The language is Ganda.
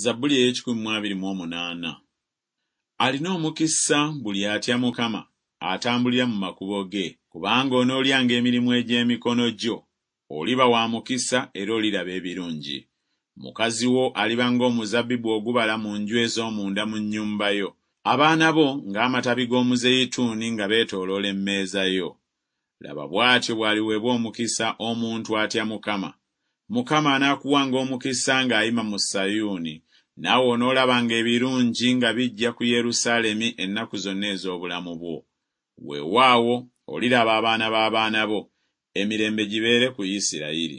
zabbuli ey'1:28 alina omukisa buli atya mukama atambulira mu makubo ge kubanga onoolyanga emirimu egy'emikono gyo oliba wa mukisa era oliraba ebirungi mukazi wo aliba ng'omuzabbibu ogubala mu nju ez'omunda mu nnyumba yo abaana bo ng'amatabi g'omuzeyituuni nga beetooloola emmeeza yo laba bw'atyo bw'aliweebwa omukisa omuntu atya mukama mukama anaakuwanga omukisa ng'ayima mu sayuuni naawe onoolabanga ebirungi nga bijja ku yerusaalemi ennaku zonna ez'obulamu bwo weewaawo oliraba abaana b'abaana bo emirembe gibeere ku isirayiri